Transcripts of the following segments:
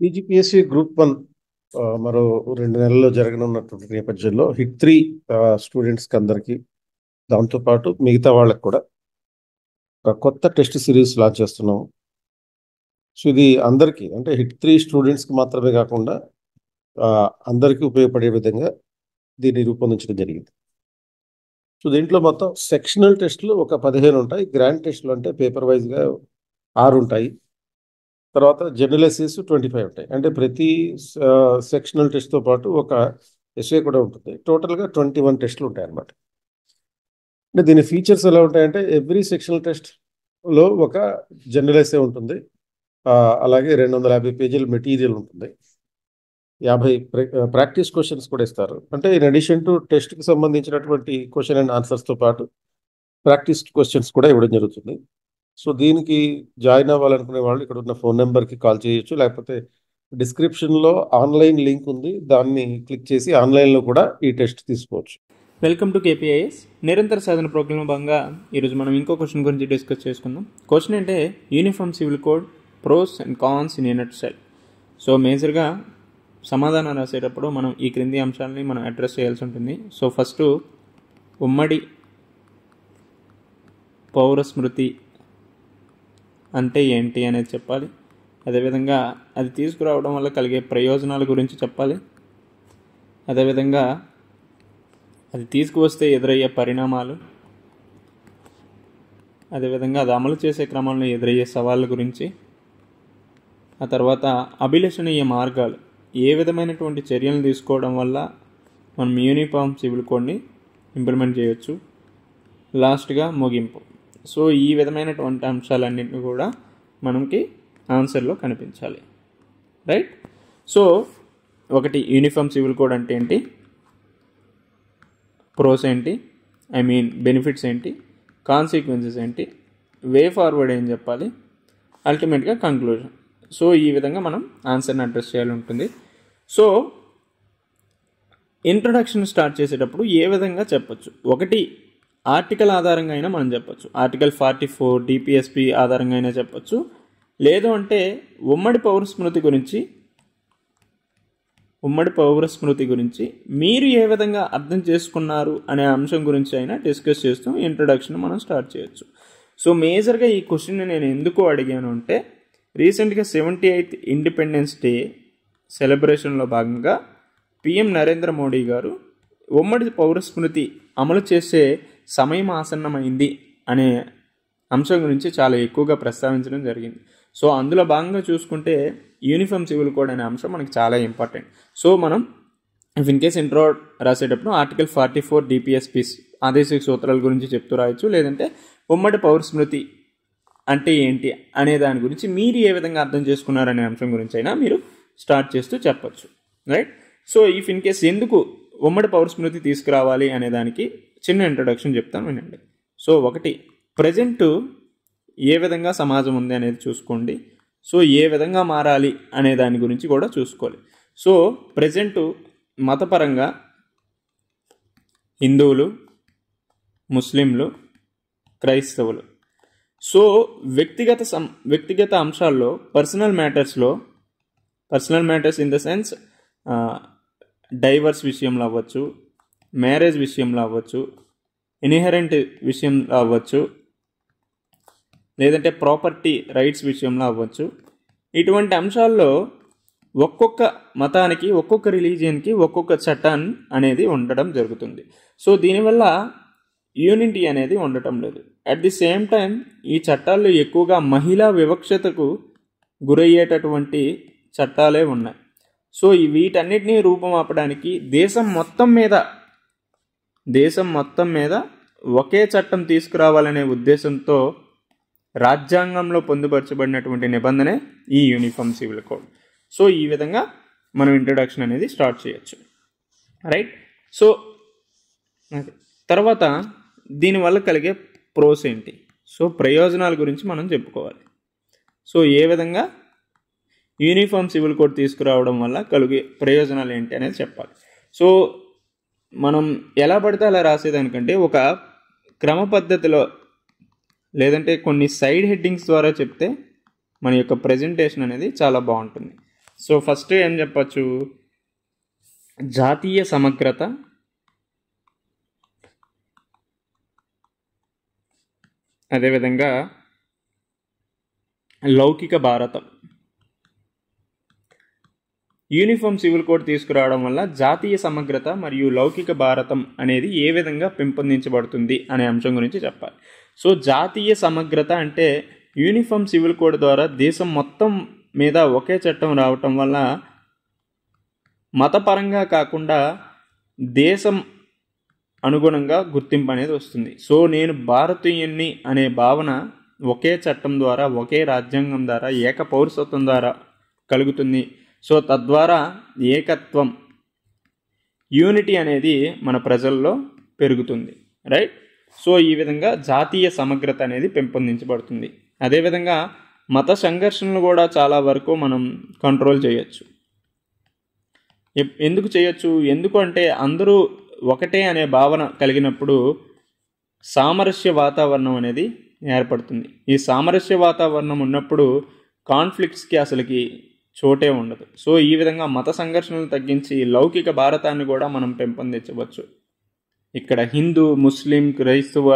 పీజీపీఎస్సీ group one మరో రెండు నెలల్లో జరగనున్నటువంటి నేపథ్యంలో హిట్ త్రీ స్టూడెంట్స్కి అందరికీ దాంతోపాటు మిగతా వాళ్ళకి కూడా ఒక కొత్త టెస్ట్ సిరీస్ లాంచ్ చేస్తున్నాం సో ఇది అందరికీ అంటే హిట్ త్రీ స్టూడెంట్స్కి మాత్రమే కాకుండా అందరికీ ఉపయోగపడే విధంగా దీన్ని రూపొందించడం జరిగింది సో దీంట్లో మొత్తం సెక్షనల్ టెస్టులు ఒక పదిహేను ఉంటాయి గ్రాండ్ టెస్టులు అంటే పేపర్ వైజ్గా ఆరు ఉంటాయి తర్వాత జనరల్ ఎస్ఏస్ ట్వంటీ ఫైవ్ ఉంటాయి అంటే ప్రతి సెక్షనల్ టెస్ట్తో పాటు ఒక ఎస్ఏ కూడా ఉంటుంది టోటల్గా ట్వంటీ వన్ టెస్ట్లు ఉంటాయి అన్నమాట అంటే దీని ఫీచర్స్ ఎలా ఉంటాయంటే ఎవ్రీ సెక్షనల్ టెస్ట్లో ఒక జనరల్ ఎస్ఏ ఉంటుంది అలాగే రెండు వందల యాభై పేజీల మెటీరియల్ ఉంటుంది యాభై ప్రాక్టీస్ క్వశ్చన్స్ కూడా ఇస్తారు అంటే ఇన్ అడిషన్ టు టెస్ట్కి సంబంధించినటువంటి క్వశ్చన్ అండ్ ఆన్సర్స్తో పాటు ప్రాక్టీస్ క్వశ్చన్స్ కూడా ఇవ్వడం జరుగుతుంది సో దీనికి జాయిన్ అవ్వాలనుకునే వాళ్ళు ఇక్కడ ఉన్న ఫోన్ నెంబర్కి కాల్ చేయొచ్చు లేకపోతే డిస్క్రిప్షన్లో ఆన్లైన్ లింక్ ఉంది దాన్ని క్లిక్ చేసి ఆన్లైన్లో కూడా ఈ టెస్ట్ తీసుకోవచ్చు వెల్కమ్ టు కేపీఐఎస్ నిరంతర సాధన ప్రోగ్రామ్ భాగంగా ఈరోజు మనం ఇంకో క్వశ్చన్ గురించి డిస్కస్ చేసుకుందాం క్వశ్చన్ అంటే uniform civil code pros and cons in a nut shell so మేజర్గా సమాధానం రాసేటప్పుడు మనం ఈ క్రింది అంశాలని మనం అడ్రస్ చేయాల్సి ఉంటుంది సో ఫస్ట్ ఉమ్మడి పౌర స్మృతి అంటే ఏంటి అనేది చెప్పాలి అదేవిధంగా అది తీసుకురావడం వల్ల కలిగే ప్రయోజనాల గురించి చెప్పాలి అదేవిధంగా అది తీసుకువస్తే ఎదురయ్యే పరిణామాలు అదేవిధంగా అది అమలు చేసే క్రమంలో ఎదురయ్యే సవాళ్ళ గురించి ఆ తర్వాత అభిలషణీయ మార్గాలు ఏ విధమైనటువంటి చర్యలు తీసుకోవడం వల్ల మనం యూనిఫామ్ సివిల్ కోడ్ని ఇంప్లిమెంట్ చేయొచ్చు లాస్ట్గా ముగింపు సో ఈ విధమైనటువంటి అంశాలన్నింటినీ కూడా మనకి ఆన్సర్లో కనిపించాలి రైట్ సో ఒకటి యూనిఫామ్ సివిల్ కోడ్ అంటే ఏంటి ప్రోస్ ఏంటి ఐ మీన్ బెనిఫిట్స్ ఏంటి కాన్సిక్వెన్సెస్ ఏంటి వే ఫార్వర్డ్ ఏం చెప్పాలి అల్టిమేట్గా కంక్లూజన్ సో ఈ విధంగా మనం ఆన్సర్ని అడ్రస్ చేయాలి ఉంటుంది సో ఇంట్రడక్షన్ స్టార్ట్ చేసేటప్పుడు ఏ విధంగా చెప్పచ్చు ఒకటి ఆర్టికల్ ఆధారంగా అయినా మనం చెప్పచ్చు ఆర్టికల్ ఫార్టీ ఫోర్ డిపిఎస్పి ఆధారంగా అయినా చెప్పచ్చు లేదు అంటే ఉమ్మడి పౌర స్మృతి గురించి ఉమ్మడి పౌర స్మృతి గురించి మీరు ఏ విధంగా అర్థం చేసుకున్నారు అనే అంశం గురించి అయినా డిస్కస్ చేస్తూ ఇంట్రొడక్షన్ మనం స్టార్ట్ చేయొచ్చు సో మేజర్గా ఈ క్వశ్చన్ నేను ఎందుకు అడిగాను అంటే రీసెంట్గా సెవెంటీ ఎయిత్ ఇండిపెండెన్స్ డే సెలబ్రేషన్లో భాగంగా పిఎం నరేంద్ర మోడీ గారు ఉమ్మడి పౌర స్మృతి అమలు చేసే సమయం ఆసన్నమైంది అనే అంశం గురించి చాలా ఎక్కువగా ప్రస్తావించడం జరిగింది సో అందులో భాగంగా చూసుకుంటే యూనిఫామ్ సివిల్ కోడ్ అనే అంశం మనకి చాలా ఇంపార్టెంట్ సో మనం ఇఫ్ ఇన్ కేస్ ఇంట్రో రాసేటప్పుడు ఆర్టికల్ ఫార్టీ ఫోర్ డిపిఎస్పిస్ ఆదేశిక సూత్రాల గురించి చెప్తూ రాయొచ్చు లేదంటే ఉమ్మడి పౌర స్మృతి అంటే ఏంటి అనే దాని గురించి మీరు ఏ విధంగా అర్థం చేసుకున్నారనే అంశం గురించి అయినా మీరు స్టార్ట్ చేస్తూ చెప్పచ్చు right so if in case ఎందుకు ఉమ్మడి పౌర స్మృతి తీసుకురావాలి అనే దానికి చిన్న ఇంట్రొడక్షన్ చెప్తాను వినండి సో ఒకటి ప్రజెంట్ ఏ విధంగా సమాజం ఉంది అనేది చూసుకోండి సో ఏ విధంగా మారాలి అనే దాని గురించి కూడా చూసుకోవాలి సో ప్రజెంట్ మతపరంగా హిందువులు ముస్లింలు క్రైస్తవులు సో వ్యక్తిగత సం వ్యక్తిగత అంశాల్లో పర్సనల్ మ్యాటర్స్లో personal matters in the sense divorce విషయంలో అవ్వచ్చు మ్యారేజ్ విషయంలో అవ్వచ్చు ఇన్హెరెంట్ విషయంలో అవ్వచ్చు లేదంటే ప్రాపర్టీ రైట్స్ విషయంలో అవ్వచ్చు ఇటువంటి అంశాల్లో ఒక్కొక్క మతానికి ఒక్కొక్క రిలీజియన్కి ఒక్కొక్క చట్టం అనేది ఉండడం జరుగుతుంది సో దీనివల్ల యూనిటీ అనేది ఉండటం లేదు అట్ ది సేమ్ టైం ఈ చట్టాలు ఎక్కువగా మహిళా వివక్షతకు గురయ్యేటటువంటి చట్టాలే ఉన్నాయి సో వీటన్నిటినీ రూపమాపడానికి దేశం మొత్తం మీద దేశం మొత్తం మీద ఒకే చట్టం తీసుకురావాలనే ఉద్దేశంతో రాజ్యాంగంలో పొందుపరచబడినటువంటి నిబంధనే ఈ యూనిఫామ్ సివిల్ కోడ్ సో ఈ విధంగా మనం ఇంట్రడక్షన్ అనేది స్టార్ట్ చేయొచ్చు రైట్ సో తర్వాత దీనివల్ల కలిగే ప్రోస్ ఏంటి సో ప్రయోజనాల గురించి మనం చెప్పుకోవాలి సో ఏ విధంగా యూనిఫామ్ సివిల్ కోడ్ తీసుకురావడం వల్ల కలిగే ప్రయోజనాలు ఏంటి అనేది చెప్పాలి సో మనం ఎలా పడితే అలా రాసేదానికంటే ఒక క్రమ పద్ధతిలో లేదంటే కొన్ని సైడ్ హెడ్డింగ్స్ ద్వారా చెప్తే మన యొక్క ప్రజెంటేషన్ అనేది చాలా బాగుంటుంది సో ఫస్ట్ ఏం చెప్పచ్చు జాతీయ సమగ్రత అదేవిధంగా లౌకిక భారతం యూనిఫామ్ సివిల్ కోడ్ తీసుకురావడం వల్ల జాతీయ సమగ్రత మరియు లౌకిక భారతం అనేది ఏ విధంగా పెంపొందించబడుతుంది అనే అంశం గురించి చెప్పాలి సో జాతీయ సమగ్రత అంటే యూనిఫామ్ సివిల్ కోడ్ ద్వారా దేశం మొత్తం మీద ఒకే చట్టం రావటం వల్ల మతపరంగా కాకుండా దేశం అనుగుణంగా గుర్తింపు అనేది వస్తుంది సో నేను భారతీయుణ్ణి అనే భావన ఒకే చట్టం ద్వారా ఒకే రాజ్యాంగం ద్వారా ఏక పౌరసత్వం ద్వారా కలుగుతుంది సో తద్వారా ఏకత్వం యూనిటీ అనేది మన ప్రజల్లో పెరుగుతుంది రైట్ సో ఈ విధంగా జాతీయ సమగ్రత అనేది పెంపొందించబడుతుంది అదేవిధంగా మత సంఘర్షణలు కూడా చాలా వరకు మనం కంట్రోల్ చేయొచ్చు ఎందుకు చేయొచ్చు ఎందుకు అంటే అందరూ ఒకటే అనే భావన కలిగినప్పుడు సామరస్య వాతావరణం అనేది ఏర్పడుతుంది ఈ సామరస్య వాతావరణం ఉన్నప్పుడు కాన్ఫ్లిక్ట్స్కి అసలుకి చోటే ఉండదు సో ఈ విధంగా మత సంఘర్షణలు తగ్గించి లౌకిక భారతాన్ని కూడా మనం పెంపొందించవచ్చు ఇక్కడ హిందూ ముస్లిం క్రైస్తవ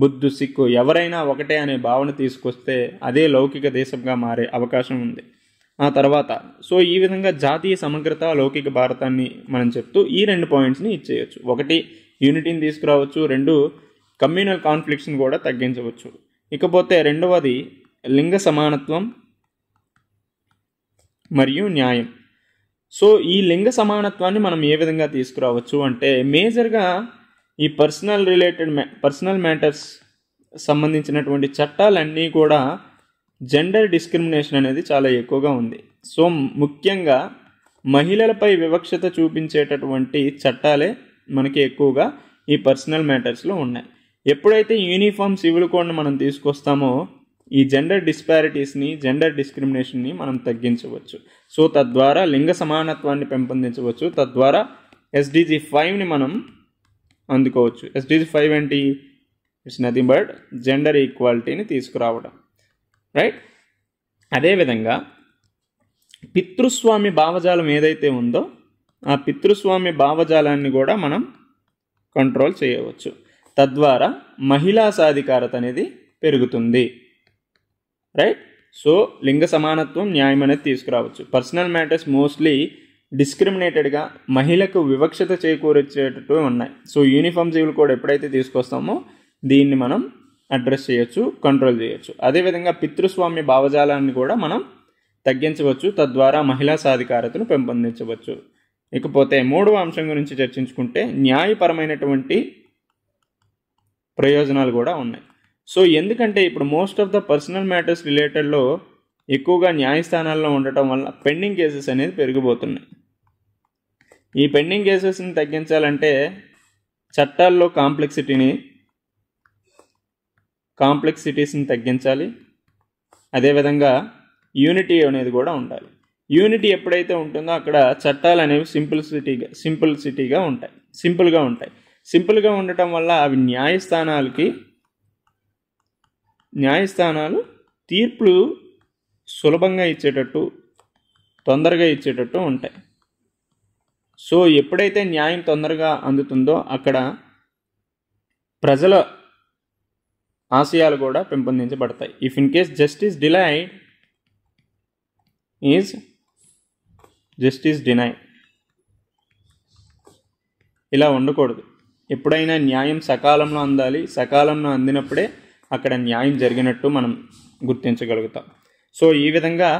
బుద్ధు సిక్కు ఎవరైనా ఒకటే అనే భావన తీసుకొస్తే అదే లౌకిక దేశంగా మారే అవకాశం ఉంది ఆ తర్వాత సో ఈ విధంగా జాతీయ సమగ్రత లౌకిక భారతాన్ని మనం చెప్తూ ఈ రెండు పాయింట్స్ని ఇచ్చేయచ్చు ఒకటి యూనిటీని తీసుకురావచ్చు రెండు కమ్యూనల్ కాన్ఫ్లిక్ట్స్ని కూడా తగ్గించవచ్చు ఇకపోతే రెండవది లింగ సమానత్వం మరియు న్యాయం సో ఈ లింగ సమానత్వాన్ని మనం ఏ విధంగా తీసుకురావచ్చు అంటే మేజర్గా ఈ పర్సనల్ రిలేటెడ్ పర్సనల్ మ్యాటర్స్ సంబంధించినటువంటి చట్టాలన్నీ కూడా జెండర్ డిస్క్రిమినేషన్ అనేది చాలా ఎక్కువగా ఉంది సో ముఖ్యంగా మహిళలపై వివక్షత చూపించేటటువంటి చట్టాలే మనకి ఎక్కువగా ఈ పర్సనల్ మ్యాటర్స్లో ఉన్నాయి ఎప్పుడైతే యూనిఫామ్ సివిల్ కోడ్ను మనం తీసుకొస్తామో ఈ జెండర్ డిస్పారిటీస్ని జెండర్ డిస్క్రిమినేషన్ని మనం తగ్గించవచ్చు సో తద్వారా లింగ సమానత్వాన్ని పెంపొందించవచ్చు తద్వారా ఎస్డిజి ఫైవ్ని మనం అందుకోవచ్చు ఎస్డిజి ఫైవ్ ఏంటి ఇట్స్ నథింగ్ బట్ జెండర్ ఈక్వాలిటీని తీసుకురావడం రైట్ అదేవిధంగా పితృస్వామి భావజాలం ఏదైతే ఉందో ఆ పితృస్వామి భావజాలాన్ని కూడా మనం కంట్రోల్ చేయవచ్చు తద్వారా మహిళా సాధికారత అనేది పెరుగుతుంది రైట్ సో లింగ సమానత్వం న్యాయం అనేది తీసుకురావచ్చు పర్సనల్ మ్యాటర్స్ మోస్ట్లీ డిస్క్రిమినేటెడ్గా మహిళకు వివక్షత చేకూర్చేటట్టు ఉన్నాయి సో యూనిఫామ్ జీవులు కూడా ఎప్పుడైతే తీసుకొస్తామో దీన్ని మనం అడ్రస్ చేయొచ్చు కంట్రోల్ చేయొచ్చు అదేవిధంగా పితృస్వామ్య భావజాలాన్ని కూడా మనం తగ్గించవచ్చు తద్వారా మహిళా సాధికారతను పెంపొందించవచ్చు ఇకపోతే మూడవ అంశం గురించి చర్చించుకుంటే న్యాయపరమైనటువంటి ప్రయోజనాలు కూడా ఉన్నాయి సో ఎందుకంటే ఇప్పుడు most of the personal matters రిలేటెడ్లో ఎక్కువగా న్యాయస్థానాల్లో ఉండటం వల్ల పెండింగ్ కేసెస్ అనేది పెరిగిపోతున్నాయి ఈ పెండింగ్ కేసెస్ని తగ్గించాలంటే చట్టాల్లో కాంప్లెక్సిటీని కాంప్లెక్సిటీస్ని తగ్గించాలి అదేవిధంగా యూనిటీ అనేది కూడా ఉండాలి యూనిటీ ఎప్పుడైతే ఉంటుందో అక్కడ చట్టాలు అనేవి సింపుల్ సిటీగా సింపుల్ సిటీగా ఉంటాయి సింపుల్గా ఉంటాయి సింపుల్గా ఉండటం వల్ల అవి న్యాయస్థానాలకి న్యాయస్థానాలు తీర్పులు సులభంగా ఇచ్చేటట్టు తొందరగా ఇచ్చేటట్టు ఉంటాయి సో ఎప్పుడైతే న్యాయం తొందరగా అందుతుందో అక్కడ ప్రజల ఆశయాలు కూడా పెంపొందించబడతాయి if in case justice delayed is justice denied ఇలా ఉండకూడదు ఎప్పుడైనా న్యాయం సకాలంలో అందాలి సకాలంలో అందినప్పుడే అక్కడ న్యాయం జరిగినట్టు మనం గుర్తించగలుగుతాం సో ఈ విధంగా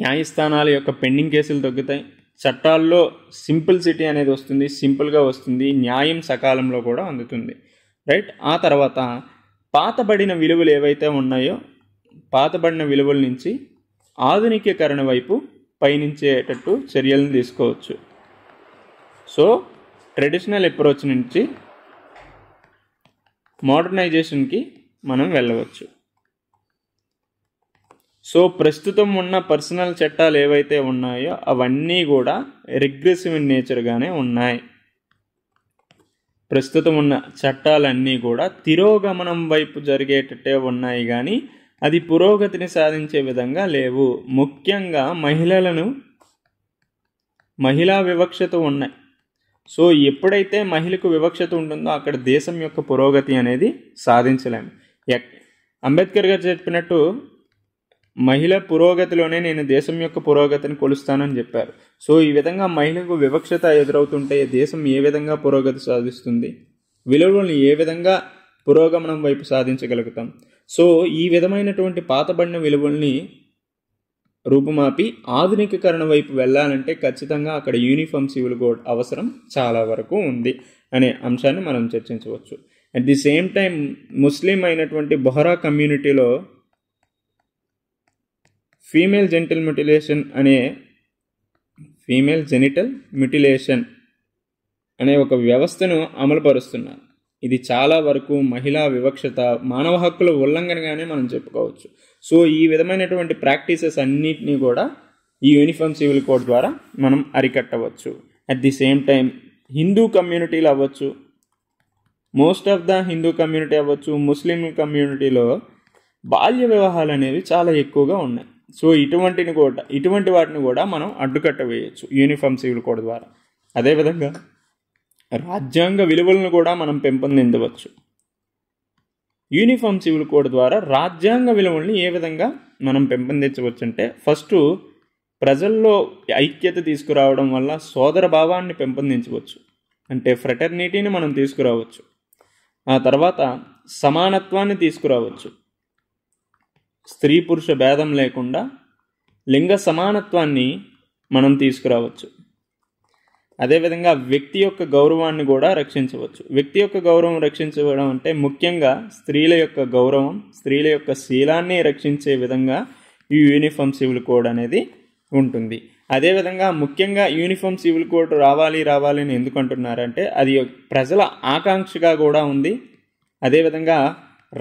న్యాయస్థానాల యొక్క పెండింగ్ కేసులు తగ్గుతాయి చట్టాల్లో సింపుల్ సిటీ అనేది వస్తుంది సింపుల్గా వస్తుంది న్యాయం సకాలంలో కూడా అందుతుంది రైట్ ఆ తర్వాత పాతబడిన విలువలు ఏవైతే ఉన్నాయో పాతబడిన విలువల నుంచి ఆధునికీకరణ వైపు పయనించేటట్టు చర్యలను తీసుకోవచ్చు సో ట్రెడిషనల్ అప్రోచ్ నుంచి మోడర్నైజేషన్కి మనం వెళ్ళవచ్చు సో ప్రస్తుతం ఉన్న పర్సనల్ చట్టాలు ఏవైతే ఉన్నాయో అవన్నీ కూడా రిగ్రెసివ్ ఇన్ నేచర్గానే ఉన్నాయి ప్రస్తుతం ఉన్న చట్టాలన్నీ కూడా తిరోగమనం వైపు జరిగేటట్టే ఉన్నాయి కానీ అది పురోగతిని సాధించే విధంగా లేవు ముఖ్యంగా మహిళలను మహిళా వివక్షత ఉన్నాయి సో ఎప్పుడైతే మహిళకు వివక్షత ఉంటుందో అక్కడ దేశం యొక్క పురోగతి అనేది సాధించలేము అంబేద్కర్ గారు చెప్పినట్టు మహిళ పురోగతిలోనే నేను దేశం యొక్క పురోగతిని కొలుస్తానని చెప్పారు సో ఈ విధంగా మహిళకు వివక్షత ఎదురవుతుంటే దేశం ఏ విధంగా పురోగతి సాధిస్తుంది విలువలను ఏ విధంగా పురోగమనం వైపు సాధించగలుగుతాం సో ఈ విధమైనటువంటి పాతబడిన విలువల్ని రూపుమాపి ఆధునికీకరణ వైపు వెళ్ళాలంటే ఖచ్చితంగా అక్కడ యూనిఫామ్ సివిల్ కోడ్ అవసరం చాలా వరకు ఉంది అనే అంశాన్ని మనం చర్చించవచ్చు at the same time Muslim అయినటువంటి బొహరా కమ్యూనిటీలో ఫీమేల్ జెంటల్ మ్యూటిలేషన్ అనే ఫీమేల్ జెనిటల్ మ్యూటిలేషన్ అనే ఒక వ్యవస్థను అమలుపరుస్తున్నారు ఇది చాలా వరకు మహిళా వివక్షత మానవ హక్కుల ఉల్లంఘనగానే మనం చెప్పుకోవచ్చు సో ఈ విధమైనటువంటి ప్రాక్టీసెస్ అన్నిటినీ కూడా ఈ యూనిఫామ్ సివిల్ కోడ్ ద్వారా మనం అరికట్టవచ్చు at the same time Hindu కమ్యూనిటీలు అవ్వచ్చు most of the Hindu community అవ్వచ్చు ముస్లిం కమ్యూనిటీలో బాల్య వివాహాలు అనేవి చాలా ఎక్కువగా ఉన్నాయి సో ఇటువంటిని కూడా ఇటువంటి వాటిని కూడా మనం అడ్డుకట్ట వేయచ్చు యూనిఫామ్ సివిల్ కోడ్ ద్వారా అదేవిధంగా రాజ్యాంగ విలువలను కూడా మనం పెంపొందించవచ్చు యూనిఫామ్ సివిల్ కోడ్ ద్వారా రాజ్యాంగ విలువల్ని ఏ విధంగా మనం పెంపొందించవచ్చు అంటే ఫస్ట్ ప్రజల్లో ఐక్యత తీసుకురావడం వల్ల సోదర భావాన్ని పెంపొందించవచ్చు అంటే ఫ్రెటర్నిటీని మనం తీసుకురావచ్చు ఆ తర్వాత సమానత్వాన్ని తీసుకురావచ్చు స్త్రీ పురుష భేదం లేకుండా లింగ సమానత్వాన్ని మనం తీసుకురావచ్చు అదేవిధంగా వ్యక్తి యొక్క గౌరవాన్ని కూడా రక్షించవచ్చు వ్యక్తి యొక్క గౌరవం రక్షించడం అంటే ముఖ్యంగా స్త్రీల యొక్క గౌరవం స్త్రీల యొక్క శీలాన్ని రక్షించే విధంగా ఈ యూనిఫామ్ సివిల్ కోడ్ అనేది ఉంటుంది అదేవిధంగా ముఖ్యంగా యూనిఫామ్ సివిల్ కోడ్ రావాలి రావాలి అని ఎందుకు అంటున్నారంటే అది ప్రజల ఆకాంక్షగా కూడా ఉంది అదేవిధంగా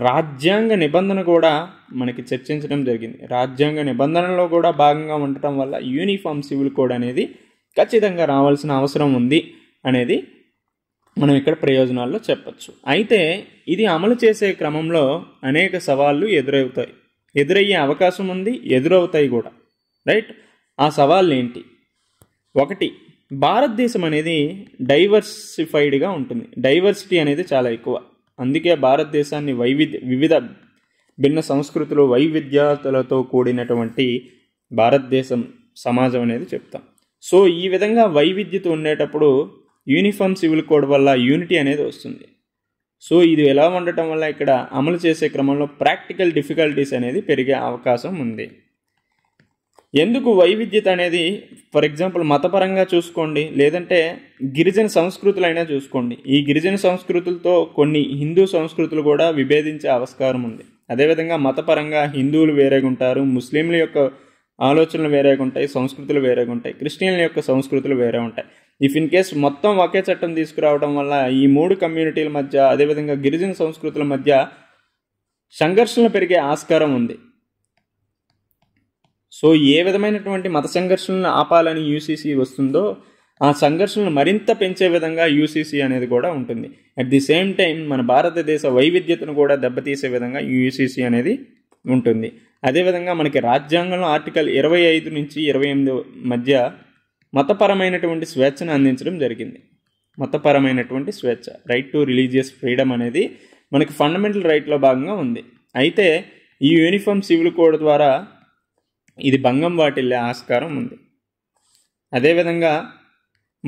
రాజ్యాంగ నిబంధన కూడా మనకి చర్చించడం జరిగింది రాజ్యాంగ నిబంధనలో కూడా భాగంగా ఉండటం వల్ల యూనిఫామ్ సివిల్ కోడ్ అనేది ఖచ్చితంగా రావాల్సిన అవసరం ఉంది అనేది మనం ఇక్కడ ప్రయోజనాల్లో చెప్పచ్చు అయితే ఇది అమలు చేసే క్రమంలో అనేక సవాళ్ళు ఎదురవుతాయి ఎదురయ్యే అవకాశం ఉంది ఎదురవుతాయి కూడా రైట్ ఆ సవాళ్ళు ఏంటి ఒకటి భారతదేశం అనేది డైవర్సిఫైడ్గా ఉంటుంది డైవర్సిటీ అనేది చాలా ఎక్కువ అందుకే భారతదేశాన్ని వైవిధ్య వివిధ భిన్న సంస్కృతులు వైవిధ్యతలతో కూడినటువంటి భారతదేశం సమాజం అనేది చెప్తాం సో ఈ విధంగా వైవిధ్యత ఉండేటప్పుడు యూనిఫామ్ సివిల్ కోడ్ వల్ల యూనిటీ అనేది వస్తుంది సో ఇది ఎలా ఉండటం వల్ల ఇక్కడ అమలు చేసే క్రమంలో ప్రాక్టికల్ డిఫికల్టీస్ అనేది పెరిగే అవకాశం ఉంది ఎందుకు వైవిధ్యత అనేది ఫర్ ఎగ్జాంపుల్ మతపరంగా చూసుకోండి లేదంటే గిరిజన సంస్కృతులైనా చూసుకోండి ఈ గిరిజన సంస్కృతులతో కొన్ని హిందూ సంస్కృతులు కూడా విభేదించే ఆవిష్కారం ఉంది అదేవిధంగా మతపరంగా హిందువులు వేరేగా ఉంటారు ముస్లింల యొక్క ఆలోచనలు వేరేగా ఉంటాయి సంస్కృతులు వేరేగా ఉంటాయి క్రిస్టియన్ల యొక్క సంస్కృతులు వేరే ఉంటాయి ఇఫ్ ఇన్ కేస్ మొత్తం ఒకే చట్టం తీసుకురావడం వల్ల ఈ మూడు కమ్యూనిటీల మధ్య అదేవిధంగా గిరిజన సంస్కృతుల మధ్య సంఘర్షణలు పెరిగే ఆస్కారం ఉంది సో ఏ విధమైనటువంటి మత సంఘర్షణలను ఆపాలని యూసీసీ వస్తుందో ఆ సంఘర్షణను మరింత పెంచే విధంగా యూసీసీ అనేది కూడా ఉంటుంది అట్ ది సేమ్ టైం మన భారతదేశ వైవిధ్యతను కూడా దెబ్బతీసే విధంగా యూసీసీ అనేది ఉంటుంది అదేవిధంగా మనకి రాజ్యాంగంలో ఆర్టికల్ ఇరవై ఐదు నుంచి ఇరవై ఎనిమిది మధ్య మతపరమైనటువంటి స్వేచ్ఛను అందించడం జరిగింది మతపరమైనటువంటి స్వేచ్ఛ రైట్ టు రిలీజియస్ ఫ్రీడమ్ అనేది మనకి ఫండమెంటల్ రైట్లో భాగంగా ఉంది అయితే ఈ యూనిఫామ్ సివిల్ కోడ్ ద్వారా ఇది భంగం వాటిల్లే ఆస్కారం ఉంది అదేవిధంగా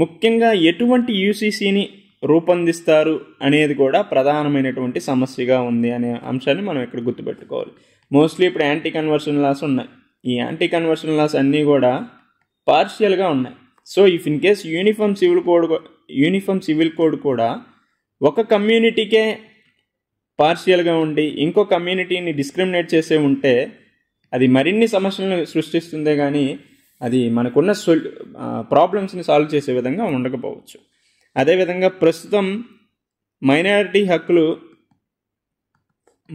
ముఖ్యంగా ఎటువంటి యూసీసీని రూపొందిస్తారు అనేది కూడా ప్రధానమైనటువంటి సమస్యగా ఉంది అనే అంశాన్ని మనం ఇక్కడ గుర్తుపెట్టుకోవాలి మోస్ట్లీ ఇప్పుడు యాంటీ కన్వర్షన్ లాస్ ఉన్నాయి ఈ యాంటీ కన్వర్షన్ లాస్ అన్నీ కూడా పార్షియల్గా ఉన్నాయి so if in case uniform civil code uniform civil code కూడా ఒక కమ్యూనిటీకే పార్షియల్గా ఉండి ఇంకో కమ్యూనిటీని డిస్క్రిమినేట్ చేసే ఉంటే అది మరిన్ని సమస్యలను సృష్టిస్తుందే కానీ అది మనకున్న సొల్ ప్రాబ్లమ్స్ని సాల్వ్ చేసే విధంగా ఉండకపోవచ్చు అదేవిధంగా ప్రస్తుతం మైనారిటీ హక్కులు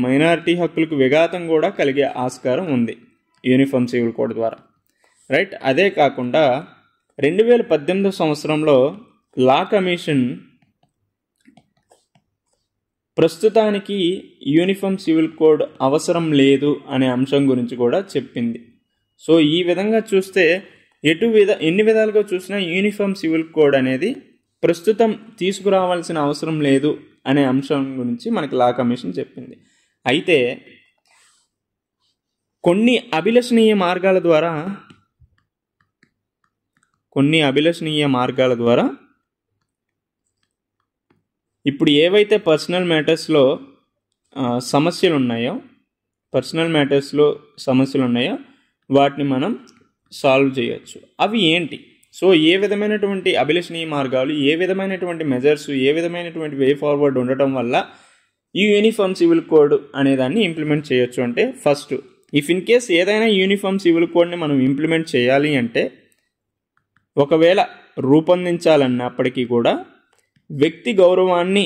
మైనారిటీ హక్కులకు విఘాతం కూడా కలిగే ఆస్కారం ఉంది యూనిఫామ్ సివిల్ కోడ్ ద్వారా రైట్ అదే కాకుండా రెండు వేల పద్దెనిమిదో సంవత్సరంలో లా కమిషన్ ప్రస్తుతానికి యూనిఫామ్ సివిల్ కోడ్ అవసరం లేదు అనే అంశం గురించి కూడా చెప్పింది సో ఈ విధంగా చూస్తే ఎటు విధ ఎన్ని విధాలుగా చూసినా యూనిఫామ్ సివిల్ కోడ్ అనేది ప్రస్తుతం తీసుకురావాల్సిన అవసరం లేదు అనే అంశం గురించి మనకి లా కమిషన్ చెప్పింది అయితే కొన్ని అభిలషణీయ మార్గాల ద్వారా కొన్ని అభిలషణీయ మార్గాల ద్వారా ఇప్పుడు ఏవైతే పర్సనల్ మ్యాటర్స్లో సమస్యలు ఉన్నాయో పర్సనల్ మ్యాటర్స్లో సమస్యలు ఉన్నాయో వాటిని మనం సాల్వ్ చేయొచ్చు అవి ఏంటి సో ఏ విధమైనటువంటి అభిలషణీయ మార్గాలు ఏ విధమైనటువంటి మెజర్స్ ఏ విధమైనటువంటి వే ఫార్వర్డ్ ఉండటం వల్ల ఈ యూనిఫామ్ సివిల్ కోడ్ అనేదాన్ని ఇంప్లిమెంట్ చేయొచ్చు అంటే ఫస్ట్ ఇఫ్ ఇన్ కేస్ ఏదైనా యూనిఫామ్ సివిల్ కోడ్ని మనం ఇంప్లిమెంట్ చేయాలి అంటే ఒకవేళ రూపొందించాలన్నప్పటికీ కూడా వ్యక్తి గౌరవాన్ని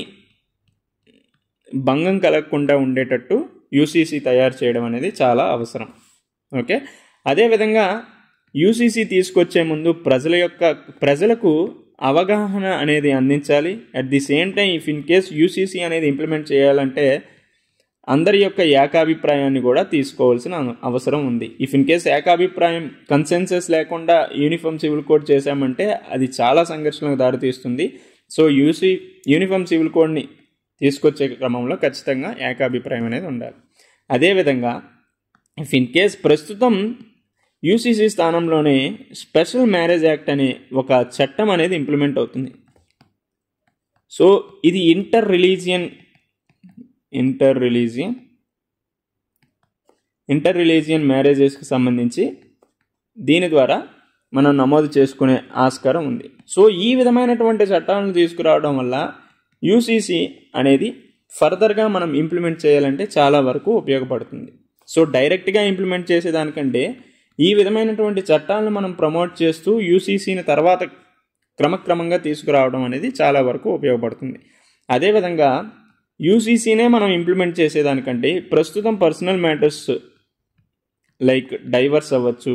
భంగం కలగకుండా ఉండేటట్టు యూసీసీ తయారు చేయడం అనేది చాలా అవసరం ఓకే అదేవిధంగా యూసీసీ తీసుకొచ్చే ముందు ప్రజల యొక్క ప్రజలకు అవగాహన అనేది అందించాలి at the same time if in case UCC అనేది ఇంప్లిమెంట్ చేయాలంటే అందరి యొక్క ఏకాభిప్రాయాన్ని కూడా తీసుకోవాల్సిన అవసరం ఉంది ఇఫ్ ఇన్ కేస్ ఏకాభిప్రాయం కన్సెన్సెస్ లేకుండా యూనిఫామ్ సివిల్ కోడ్ చేశామంటే అది చాలా సంఘర్షణలకు దారితీస్తుంది సో యూసీ యూనిఫామ్ సివిల్ కోడ్ని తీసుకొచ్చే క్రమంలో ఖచ్చితంగా ఏకాభిప్రాయం అనేది ఉండాలి అదేవిధంగా ఇఫ్ ఇన్ కేస్ ప్రస్తుతం యూసీసీ స్థానంలోనే స్పెషల్ మ్యారేజ్ యాక్ట్ అనే ఒక చట్టం అనేది ఇంప్లిమెంట్ అవుతుంది సో ఇది inter religion inter religion inter religion మ్యారేజెస్కి సంబంధించి దీని ద్వారా మనం నమోదు చేసుకునే ఆస్కారం ఉంది సో ఈ విధమైనటువంటి చట్టాలను తీసుకురావడం వల్ల యూసీసీ అనేది ఫర్దర్గా మనం ఇంప్లిమెంట్ చేయాలంటే చాలా వరకు ఉపయోగపడుతుంది సో డైరెక్ట్గా ఇంప్లిమెంట్ చేసేదానికంటే ఈ విధమైనటువంటి చట్టాలను మనం ప్రమోట్ చేస్తూ యూసీసీని తర్వాత క్రమక్రమంగా తీసుకురావడం అనేది చాలా వరకు ఉపయోగపడుతుంది అదేవిధంగా యూసీసీనే మనం ఇంప్లిమెంట్ చేసేదానికంటే ప్రస్తుతం పర్సనల్ మ్యాటర్స్ లైక్ డైవర్స్ అవ్వచ్చు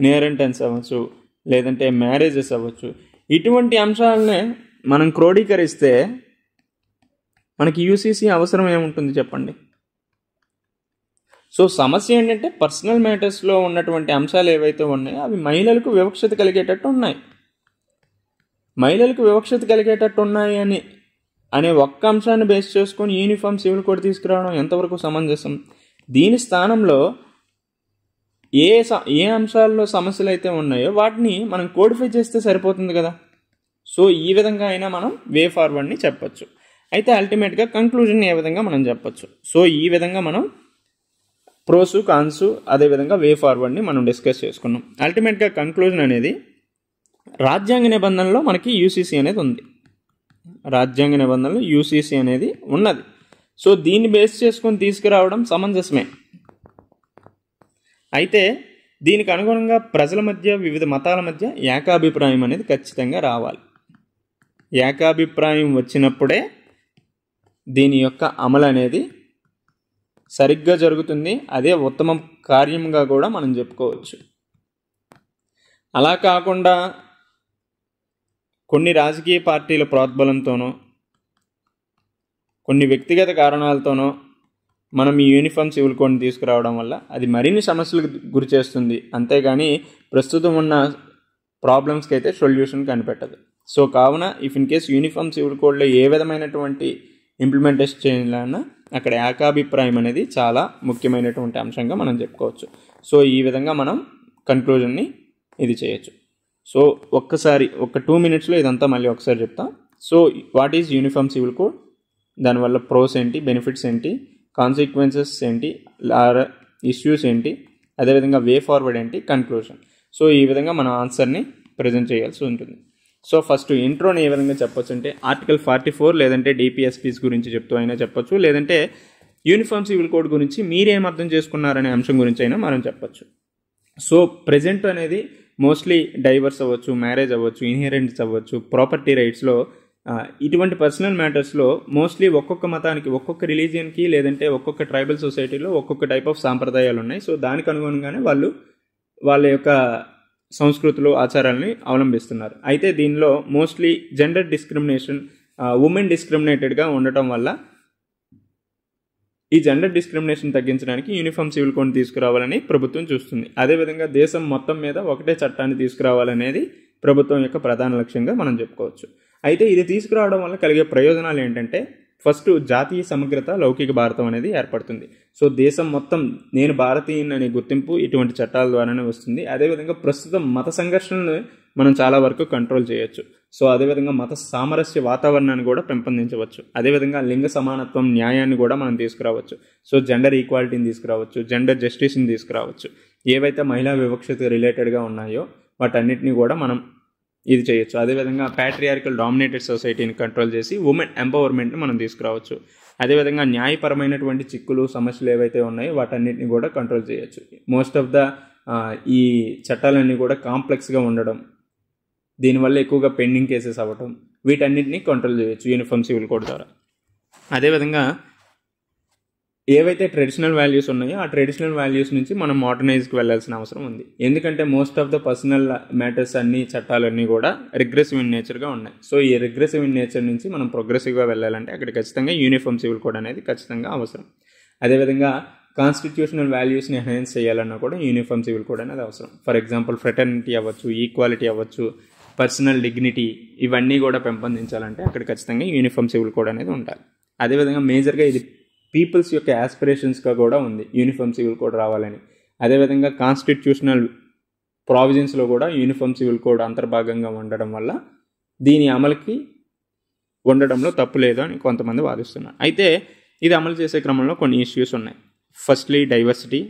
ఇన్హెరిటెన్స్ అవ్వచ్చు లేదంటే మ్యారేజెస్ అవ్వచ్చు ఇటువంటి అంశాలనే మనం క్రోడీకరిస్తే మనకి యూసీసీ అవసరం ఏముంటుంది చెప్పండి సో సమస్య ఏంటంటే పర్సనల్ మ్యాటర్స్లో ఉన్నటువంటి అంశాలు ఏవైతే ఉన్నాయో అవి మహిళలకు వివక్షత కలిగేటట్టు ఉన్నాయి మహిళలకు వివక్షత కలిగేటట్టు ఉన్నాయి అని అనే ఒక్క అంశాన్ని బేస్ చేసుకొని యూనిఫామ్ సివిల్ కోడ్ తీసుకురావడం ఎంతవరకు సమంజసం దీని స్థానంలో ఏ ఏ అంశాల్లో సమస్యలు అయితే ఉన్నాయో వాటిని మనం కోడిఫై చేస్తే సరిపోతుంది కదా సో ఈ విధంగా అయినా మనం వే ఫార్వర్డ్ని చెప్పచ్చు అయితే అల్టిమేట్గా కంక్లూజన్ ఏ విధంగా మనం చెప్పచ్చు సో ఈ విధంగా మనం ప్రోసు కాన్స్ అదేవిధంగా వే ఫార్వర్డ్ని మనం డిస్కస్ చేసుకున్నాం అల్టిమేట్గా కంక్లూజన్ అనేది రాజ్యాంగ నిబంధనలో మనకి యూసీసీ అనేది ఉంది రాజ్యాంగ నిబంధనలు యూసీసీ అనేది ఉన్నది సో దీన్ని బేస్ చేసుకొని తీసుకురావడం సమంజసమే అయితే దీనికి అనుగుణంగా ప్రజల మధ్య వివిధ మతాల మధ్య ఏకాభిప్రాయం అనేది ఖచ్చితంగా రావాలి ఏకాభిప్రాయం వచ్చినప్పుడే దీని యొక్క అమలు అనేది సరిగ్గా జరుగుతుంది అదే ఉత్తమ కార్యంగా కూడా మనం చెప్పుకోవచ్చు అలా కాకుండా కొన్ని రాజకీయ పార్టీల ప్రోద్బలంతోనో కొన్ని వ్యక్తిగత కారణాలతోనో మనం ఈ యూనిఫామ్ సివిల్ కోడ్ని తీసుకురావడం వల్ల అది మరిన్ని సమస్యలకు గురి చేస్తుంది అంతేగాని ప్రస్తుతం ఉన్న ప్రాబ్లమ్స్కి అయితే సొల్యూషన్ కనిపెట్టదు సో కావున if in case uniform civil కోడ్లో ఏ విధమైనటువంటి ఇంప్లిమెంటేషన్ చేయాలన్నా అక్కడ ఏకాభిప్రాయం అనేది చాలా ముఖ్యమైనటువంటి అంశంగా మనం చెప్పుకోవచ్చు సో ఈ విధంగా మనం కన్క్లూజన్ని ఇది చేయొచ్చు సో ఒక్కసారి ఒక టూ మినిట్స్లో ఇదంతా మళ్ళీ ఒకసారి చెప్తాం so what is uniform civil code దానివల్ల ప్రోస్ ఏంటి బెనిఫిట్స్ ఏంటి కాన్సిక్వెన్సెస్ ఏంటి ఆర్ ఇష్యూస్ ఏంటి అదేవిధంగా వే ఫార్వర్డ్ ఏంటి కన్క్లూషన్ సో ఈ విధంగా మన ఆన్సర్ని ప్రజెంట్ చేయాల్సి ఉంటుంది సో ఫస్ట్ ఇంట్రోని ఏ విధంగా చెప్పొచ్చు అంటే ఆర్టికల్ ఫార్టీ ఫోర్ లేదంటే డిపిఎస్పీస్ గురించి చెప్తూ అయినా చెప్పొచ్చు లేదంటే యూనిఫామ్ సివిల్ కోడ్ గురించి మీరేం అర్థం చేసుకున్నారనే అంశం గురించి అయినా మనం చెప్పొచ్చు సో ప్రజెంట్ అనేది మోస్ట్లీ డైవర్స్ అవ్వచ్చు మ్యారేజ్ అవ్వచ్చు ఇన్హెరెంట్స్ అవ్వచ్చు ప్రాపర్టీ రైట్స్లో ఇటువంటి పర్సనల్ మ్యాటర్స్లో మోస్ట్లీ ఒక్కొక్క మతానికి ఒక్కొక్క రిలీజియన్కి లేదంటే ఒక్కొక్క ట్రైబల్ సొసైటీలో ఒక్కొక్క టైప్ ఆఫ్ సాంప్రదాయాలు ఉన్నాయి సో దానికి అనుగుణంగానే వాళ్ళు వాళ్ళ యొక్క సంస్కృతులు ఆచారాలని అవలంబిస్తున్నారు అయితే దీనిలో మోస్ట్లీ జెండర్ డిస్క్రిమినేషన్ ఉమెన్ డిస్క్రిమినేటెడ్గా ఉండటం వల్ల ఈ జెండర్ డిస్క్రిమినేషన్ తగ్గించడానికి యూనిఫామ్ సివిల్ కోడ్ తీసుకురావాలని ప్రభుత్వం చూస్తుంది అదేవిధంగా దేశం మొత్తం మీద ఒకటే చట్టాన్ని తీసుకురావాలనేది ప్రభుత్వం యొక్క ప్రధాన లక్ష్యంగా మనం చెప్పుకోవచ్చు అయితే ఇది తీసుకురావడం వల్ల కలిగే ప్రయోజనాలు ఏంటంటే ఫస్ట్ జాతీయ సమగ్రత లౌకిక భారతం అనేది ఏర్పడుతుంది సో దేశం మొత్తం నేను భారతీయుని అనే గుర్తింపు ఇటువంటి చట్టాల ద్వారానే వస్తుంది అదేవిధంగా ప్రస్తుతం మత సంఘర్షణను మనం చాలా వరకు కంట్రోల్ చేయొచ్చు సో అదేవిధంగా మత సామరస్య వాతావరణాన్ని కూడా పెంపొందించవచ్చు అదేవిధంగా లింగ సమానత్వం న్యాయాన్ని కూడా మనం తీసుకురావచ్చు సో జెండర్ ఈక్వాలిటీని తీసుకురావచ్చు జెండర్ జస్టిస్ని తీసుకురావచ్చు ఏవైతే మహిళా వివక్షత రిలేటెడ్గా ఉన్నాయో వాటన్నిటిని కూడా మనం ఇది చేయొచ్చు అదేవిధంగా ప్యాట్రియారికల్ డామినేటెడ్ సొసైటీని కంట్రోల్ చేసి ఉమెన్ ఎంపవర్మెంట్ని మనం తీసుకురావచ్చు అదేవిధంగా న్యాయపరమైనటువంటి చిక్కులు సమస్యలు ఏవైతే ఉన్నాయో వాటన్నిటిని కూడా కంట్రోల్ చేయొచ్చు మోస్ట్ ఆఫ్ ద ఈ చట్టాలన్నీ కూడా కాంప్లెక్స్గా ఉండడం దీనివల్ల ఎక్కువగా పెండింగ్ కేసెస్ అవ్వటం వీటన్నిటిని కంట్రోల్ చేయొచ్చు యూనిఫామ్ సివిల్ కోడ్ ద్వారా అదేవిధంగా ఏవైతే ట్రెడిషనల్ వాల్యూస్ ఉన్నాయో ఆ ట్రెడిషనల్ వాల్యూస్ నుంచి మనం మోడర్నైజ్కి వెళ్ళాల్సిన అవసరం ఉంది ఎందుకంటే most of the personal matters అన్ని చట్టాలన్నీ కూడా రిగ్రెసివ్ ఇన్ నేచర్గా ఉన్నాయి సో ఈ రిగ్రెసివ్ ఇన్ నేచర్ నుంచి మనం ప్రోగ్రెసివ్గా వెళ్ళాలంటే అక్కడ ఖచ్చితంగా యూనిఫామ్ సివిల్ కోడ్ అనేది ఖచ్చితంగా అవసరం అదేవిధంగా కాన్స్టిట్యూషనల్ వాల్యూస్ని ఎన్హాన్స్ చేయాలన్నా కూడా యూనిఫామ్ సివిల్ కోడ్ అనేది అవసరం ఫర్ ఎగ్జాంపుల్ ఫ్రెటర్నిటీ అవ్వచ్చు ఈక్వాలిటీ అవ్వచ్చు పర్సనల్ డిగ్నిటీ ఇవన్నీ కూడా పెంపొందించాలంటే అక్కడ ఖచ్చితంగా యూనిఫామ్ సివిల్ కోడ్ అనేది ఉండాలి అదేవిధంగా మేజర్గా ఇది పీపుల్స్ యొక్క యాస్పిరేషన్స్గా కూడా ఉంది యూనిఫామ్ సివిల్ కోడ్ రావాలని అదేవిధంగా కాన్స్టిట్యూషనల్ ప్రావిజన్స్లో కూడా యూనిఫామ్ సివిల్ కోడ్ అంతర్భాగంగా ఉండడం వల్ల దీని అమలుకి ఉండడంలో తప్పు లేదు అని కొంతమంది వాదిస్తున్నారు అయితే ఇది అమలు చేసే క్రమంలో కొన్ని ఇష్యూస్ ఉన్నాయి ఫస్ట్లీ డైవర్సిటీ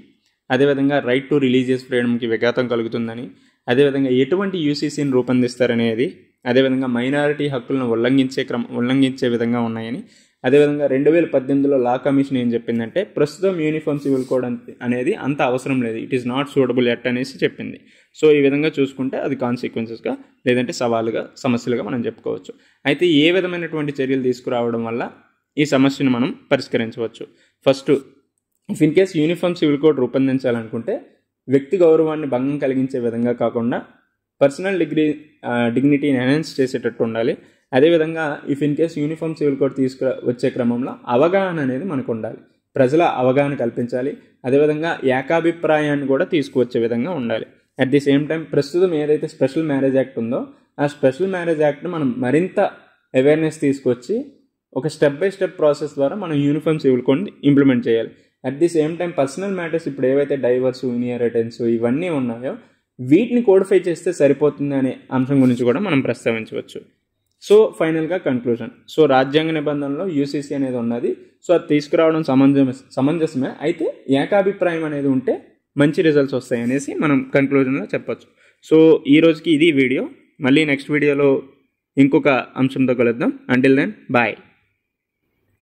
అదేవిధంగా రైట్ టు రిలీజియస్ ఫ్రీడమ్కి విఘాతం కలుగుతుందని అదేవిధంగా ఎటువంటి యూసీసీని రూపొందిస్తారనేది అదేవిధంగా మైనారిటీ హక్కులను ఉల్లంఘించే క్రమ ఉల్లంఘించే విధంగా ఉన్నాయని అదేవిధంగా రెండు వేల పద్దెనిమిదిలో లా కమిషన్ ఏం చెప్పిందంటే ప్రస్తుతం సివిల్ ఇవ్వకోవడం అనేది అంత అవసరం లేదు it is not suitable at అనేసి చెప్పింది సో ఈ విధంగా చూసుకుంటే అది కాన్సిక్వెన్సెస్గా లేదంటే సవాలుగా సమస్యలుగా మనం చెప్పుకోవచ్చు అయితే ఏ విధమైనటువంటి చర్యలు తీసుకురావడం వల్ల ఈ సమస్యను మనం పరిష్కరించవచ్చు first if in case uniform civil code రూపొందించాలనుకుంటే వ్యక్తి గౌరవాన్ని భంగం కలిగించే విధంగా కాకుండా పర్సనల్ డిగ్రీ డిగ్నిటీని ఎన్హాన్స్ చేసేటట్టు ఉండాలి అదేవిధంగా if in case uniform civil code తీసుకు వచ్చే క్రమంలో అవగాహన అనేది మనకు ఉండాలి ప్రజల అవగాహన కల్పించాలి అదేవిధంగా ఏకాభిప్రాయాన్ని కూడా తీసుకువచ్చే విధంగా ఉండాలి అట్ ది సేమ్ టైం ప్రస్తుతం ఏదైతే స్పెషల్ మ్యారేజ్ యాక్ట్ ఉందో ఆ స్పెషల్ మ్యారేజ్ యాక్ట్ని మనం మరింత అవేర్నెస్ తీసుకొచ్చి ఒక స్టెప్ బై స్టెప్ ప్రాసెస్ ద్వారా మనం యూనిఫామ్ సివిల్ కోడ్ని ఇంప్లిమెంట్ చేయాలి at the same time personal matters ఇప్పుడు ఏవైతే డైవర్స్ ఇన్హెరిటెన్స్ ఇవన్నీ ఉన్నాయో వీటిని కోడిఫై చేస్తే సరిపోతుంది అనే అంశం గురించి కూడా మనం ప్రస్తావించవచ్చు సో ఫైనల్గా కన్క్లూజన్ సో రాజ్యాంగ నిబంధనలో యూసీసీ అనేది ఉన్నది సో అది తీసుకురావడం సమంజస సమంజసమే అయితే ఏకాభిప్రాయం అనేది ఉంటే మంచి రిజల్ట్స్ వస్తాయి అనేసి మనం కన్క్లూజన్లో చెప్పచ్చు సో ఈ రోజుకి ఇది వీడియో మళ్ళీ నెక్స్ట్ వీడియోలో ఇంకొక అంశంతో కలుద్దాం అంటిల్ దెన్ బాయ్